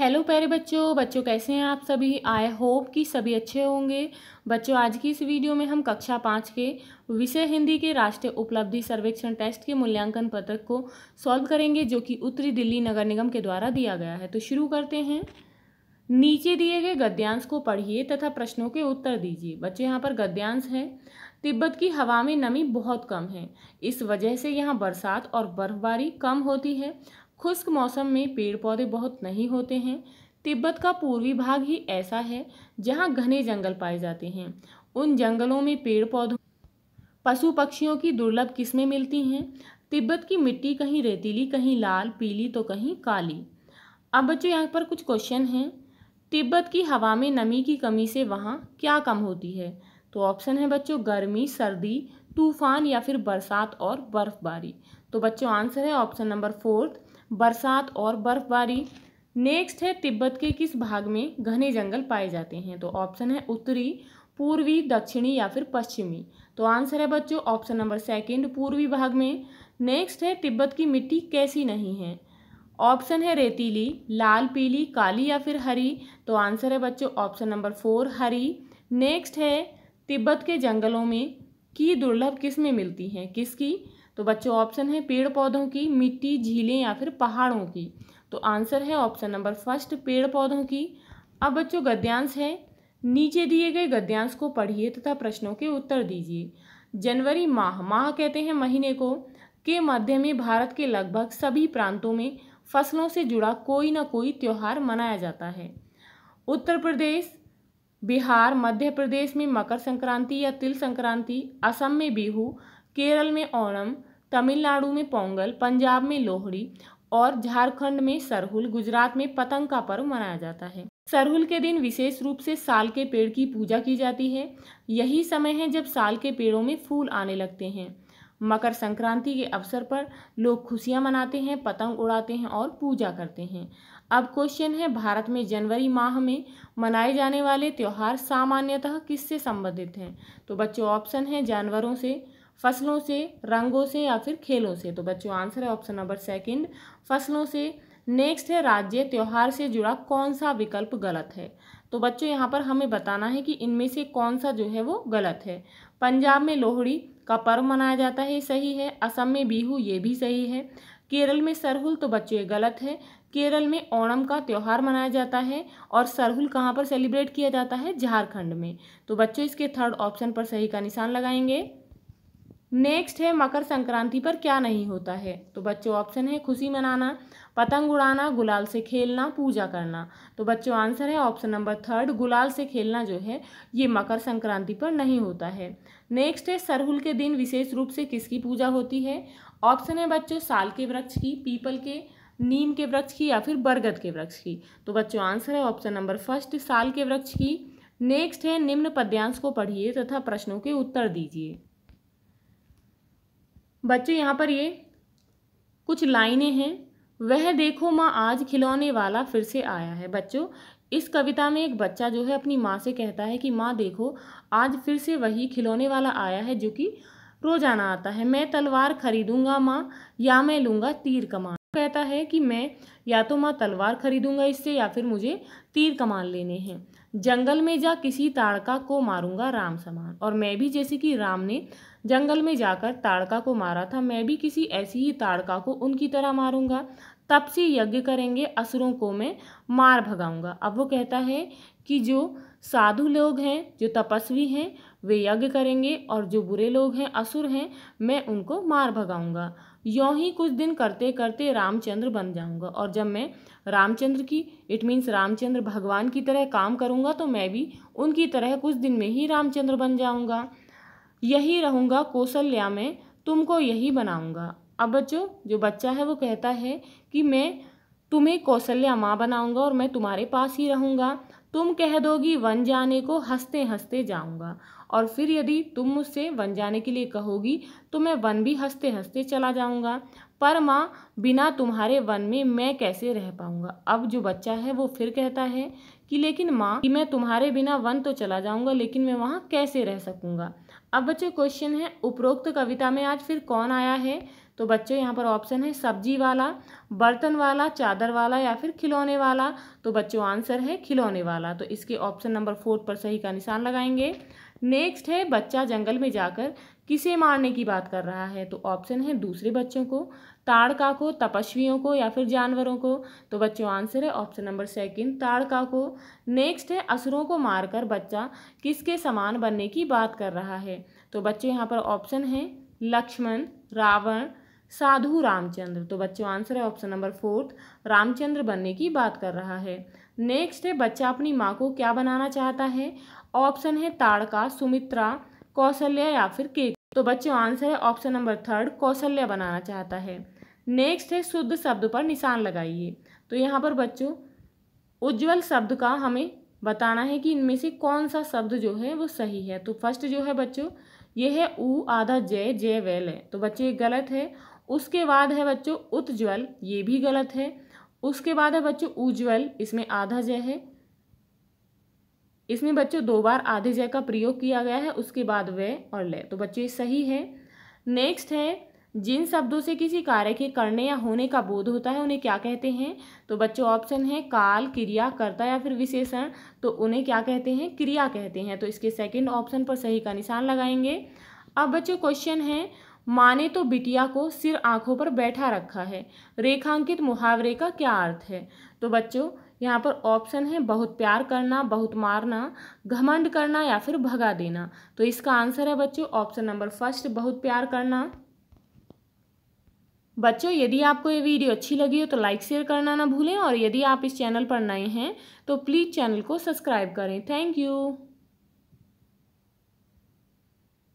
hello प्यारे बच्चों बच्चों कैसे हैं आप सभी आई होप कि सभी अच्छे होंगे बच्चों आज की इस वीडियो में हम कक्षा पाँच के विषय हिंदी के राष्ट्रीय उपलब्धि सर्वेक्षण टेस्ट के मूल्यांकन पत्रक को सॉल्व करेंगे जो कि उत्तरी दिल्ली नगर निगम के द्वारा दिया गया है तो शुरू करते हैं नीचे दिए गए गद्यांश को पढ़िए तथा प्रश्नों के उत्तर दीजिए बच्चों यहाँ पर गद्यांश है तिब्बत की हवा में नमी बहुत कम है इस वजह से यहाँ बरसात और बर्फबारी कम होती है खुश्क मौसम में पेड़ पौधे बहुत नहीं होते हैं तिब्बत का पूर्वी भाग ही ऐसा है जहाँ घने जंगल पाए जाते हैं उन जंगलों में पेड़ पौधों पशु पक्षियों की दुर्लभ किस्में मिलती हैं तिब्बत की मिट्टी कहीं रेतीली कहीं लाल पीली तो कहीं काली अब बच्चों यहाँ पर कुछ क्वेश्चन हैं तिब्बत की हवा में नमी की कमी से वहाँ क्या कम होती है तो ऑप्शन है बच्चों गर्मी सर्दी तूफान या फिर बरसात और बर्फ़बारी तो बच्चों आंसर है ऑप्शन नंबर फोर्थ बरसात और बर्फबारी नेक्स्ट है तिब्बत के किस भाग में घने जंगल पाए जाते हैं तो ऑप्शन है उत्तरी पूर्वी दक्षिणी या फिर पश्चिमी तो आंसर है बच्चों ऑप्शन नंबर सेकंड पूर्वी भाग में नेक्स्ट है तिब्बत की मिट्टी कैसी नहीं है ऑप्शन है रेतीली लाल पीली काली या फिर हरी तो आंसर है बच्चों ऑप्शन नंबर फोर हरी नेक्स्ट है तिब्बत के जंगलों में की दुर्लभ किस्में मिलती हैं किसकी तो बच्चों ऑप्शन है पेड़ पौधों की मिट्टी झीलें या फिर पहाड़ों की तो आंसर है ऑप्शन नंबर फर्स्ट पेड़ पौधों की अब बच्चों गद्यांश है नीचे दिए गए गद्यांश को पढ़िए तथा प्रश्नों के उत्तर दीजिए जनवरी माह माह कहते हैं महीने को के मध्य में भारत के लगभग सभी प्रांतों में फसलों से जुड़ा कोई ना कोई त्यौहार मनाया जाता है उत्तर प्रदेश बिहार मध्य प्रदेश में मकर संक्रांति या तिल संक्रांति असम में बिहू केरल में ओणम तमिलनाडु में पोंगल पंजाब में लोहड़ी और झारखंड में सरहुल गुजरात में पतंग का पर्व मनाया जाता है सरहुल के दिन विशेष रूप से साल के पेड़ की पूजा की जाती है यही समय है जब साल के पेड़ों में फूल आने लगते हैं मकर संक्रांति के अवसर पर लोग खुशियाँ मनाते हैं पतंग उड़ाते हैं और पूजा करते हैं अब क्वेश्चन है भारत में जनवरी माह में मनाए जाने वाले त्यौहार सामान्यतः किससे संबंधित हैं तो बच्चों ऑप्शन है जानवरों से फसलों से रंगों से या फिर खेलों से तो बच्चों आंसर है ऑप्शन नंबर सेकंड फसलों से नेक्स्ट है राज्य त्यौहार से जुड़ा कौन सा विकल्प गलत है तो बच्चों यहाँ पर हमें बताना है कि इनमें से कौन सा जो है वो गलत है पंजाब में लोहड़ी का पर्व मनाया जाता है सही है असम में बीहू ये भी सही है केरल में सरहुल तो बच्चों ये गलत है केरल में ओणम का त्यौहार मनाया जाता है और सरहुल कहाँ पर सेलिब्रेट किया जाता है झारखंड में तो बच्चों इसके थर्ड ऑप्शन पर सही का निशान लगाएंगे नेक्स्ट है मकर संक्रांति पर क्या नहीं होता है तो बच्चों ऑप्शन है खुशी मनाना पतंग उड़ाना गुलाल से खेलना पूजा करना तो बच्चों आंसर है ऑप्शन नंबर थर्ड गुलाल से खेलना जो है ये मकर संक्रांति पर नहीं होता है नेक्स्ट है सरहुल के दिन विशेष रूप से किसकी पूजा होती है ऑप्शन है बच्चों साल के वृक्ष की पीपल के नीम के वृक्ष की या फिर बरगद के वृक्ष की तो बच्चों आंसर है ऑप्शन नंबर फर्स्ट साल के वृक्ष की नेक्स्ट है निम्न पद्यांश को पढ़िए तथा प्रश्नों के उत्तर दीजिए बच्चे यहाँ पर ये कुछ लाइनें हैं वह देखो माँ आज खिलौने वाला फिर से आया है बच्चों इस कविता में एक बच्चा जो है अपनी माँ से कहता है कि माँ देखो आज फिर से वही खिलौने वाला आया है जो कि रोजाना आता है मैं तलवार खरीदूंगा माँ या मैं लूँगा तीर कमान कहता है कि मैं या तो माँ तलवार खरीदूंगा इससे या फिर मुझे तीर कमान लेने हैं जंगल में जा किसी ताड़का को मारूंगा राम समान और मैं भी जैसे कि राम ने जंगल में जाकर ताड़का को मारा था मैं भी किसी ऐसी ही ताड़का को उनकी तरह मारूंगा तब से यज्ञ करेंगे असुरों को मैं मार भगाऊंगा अब वो कहता है कि जो साधु लोग हैं जो तपस्वी हैं वे यज्ञ करेंगे और जो बुरे लोग हैं असुर हैं मैं उनको मार भगाऊंगा यों ही कुछ दिन करते करते रामचंद्र बन जाऊंगा और जब मैं रामचंद्र की इट मीन्स रामचंद्र भगवान की तरह काम करूंगा तो मैं भी उनकी तरह कुछ दिन में ही रामचंद्र बन जाऊंगा यही रहूंगा कौशल्या में तुमको यही बनाऊंगा अब बच्चों जो बच्चा है वो कहता है कि मैं तुम्हें कौशल्या माँ बनाऊंगा और मैं तुम्हारे पास ही रहूँगा तुम कह दोगी वन जाने को हंसते हंसते जाऊंगा और फिर यदि तुम मुझसे वन जाने के लिए कहोगी तो मैं वन भी हंसते हंसते चला जाऊंगा पर माँ बिना तुम्हारे वन में मैं कैसे रह पाऊंगा अब जो बच्चा है वो फिर कहता है कि लेकिन माँ कि मैं तुम्हारे बिना वन तो चला जाऊंगा लेकिन मैं वहाँ कैसे रह सकूंगा अब बच्चों क्वेश्चन है उपरोक्त कविता में आज फिर कौन आया है तो बच्चों यहाँ पर ऑप्शन है सब्जी वाला बर्तन वाला चादर वाला या फिर खिलौने वाला तो बच्चों आंसर है खिलौने वाला तो इसके ऑप्शन नंबर फोर्थ पर सही का निशान लगाएंगे नेक्स्ट है बच्चा जंगल में जाकर किसे मारने की बात कर रहा है तो ऑप्शन है दूसरे बच्चों को ताड़का को तपस्वियों को या फिर जानवरों को तो बच्चों आंसर है ऑप्शन नंबर सेकंड ताड़का को नेक्स्ट है असुरों को मारकर बच्चा किसके समान बनने की बात कर रहा है तो बच्चों यहाँ पर ऑप्शन है लक्ष्मण रावण साधु रामचंद्र तो बच्चों आंसर है ऑप्शन नंबर फोर्थ रामचंद्र बनने की बात कर रहा है नेक्स्ट है बच्चा अपनी माँ को क्या बनाना चाहता है ऑप्शन है ताड़का सुमित्रा कौशल्या या फिर केक तो बच्चों आंसर है ऑप्शन नंबर थर्ड कौशल्या बनाना चाहता है नेक्स्ट है शुद्ध शब्द पर निशान लगाइए तो यहाँ पर बच्चों उज्ज्वल शब्द का हमें बताना है कि इनमें से कौन सा शब्द जो है वो सही है तो फर्स्ट जो है बच्चों ये है ऊ आधा जय जय वेल है तो बच्चों ये गलत है उसके बाद है बच्चों उत्ज्वल ये भी गलत है उसके बाद है बच्चों उज्ज्वल इसमें आधा जय है इसमें बच्चों दो बार आधे जय का प्रयोग किया गया है उसके बाद वे और ले तो बच्चों ये सही है नेक्स्ट है जिन शब्दों से किसी कार्य के करने या होने का बोध होता है उन्हें क्या कहते हैं तो बच्चों ऑप्शन है काल क्रिया कर्ता या फिर विशेषण तो उन्हें क्या कहते हैं क्रिया कहते हैं तो इसके सेकंड ऑप्शन पर सही का निशान लगाएंगे अब बच्चों क्वेश्चन है माँ ने तो बिटिया को सिर आंखों पर बैठा रखा है रेखांकित मुहावरे का क्या अर्थ है तो बच्चों यहाँ पर ऑप्शन है बहुत प्यार करना बहुत मारना घमंड करना या फिर भगा देना तो इसका आंसर है बच्चों ऑप्शन नंबर फर्स्ट बहुत प्यार करना बच्चों यदि आपको ये वीडियो अच्छी लगी हो तो लाइक शेयर करना ना भूलें और यदि आप इस चैनल पर नए हैं तो प्लीज़ चैनल को सब्सक्राइब करें थैंक यू